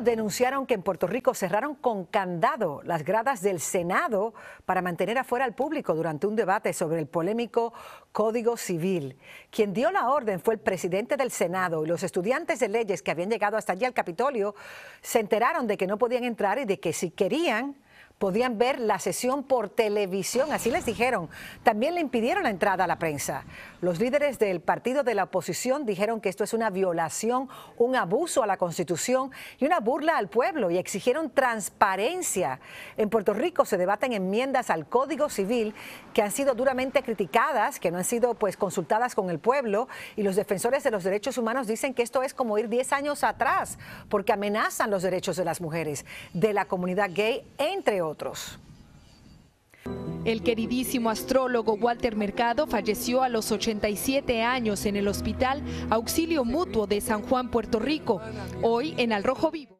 denunciaron que en Puerto Rico cerraron con candado las gradas del Senado para mantener afuera al público durante un debate sobre el polémico Código Civil. Quien dio la orden fue el presidente del Senado y los estudiantes de leyes que habían llegado hasta allí al Capitolio se enteraron de que no podían entrar y de que si querían podían ver la sesión por televisión, así les dijeron. También le impidieron la entrada a la prensa. Los líderes del partido de la oposición dijeron que esto es una violación, un abuso a la Constitución y una burla al pueblo y exigieron transparencia. En Puerto Rico se debaten enmiendas al Código Civil que han sido duramente criticadas, que no han sido pues consultadas con el pueblo y los defensores de los derechos humanos dicen que esto es como ir 10 años atrás porque amenazan los derechos de las mujeres, de la comunidad gay, entre otros. El queridísimo astrólogo Walter Mercado falleció a los 87 años en el Hospital Auxilio Mutuo de San Juan, Puerto Rico, hoy en Al Rojo Vivo.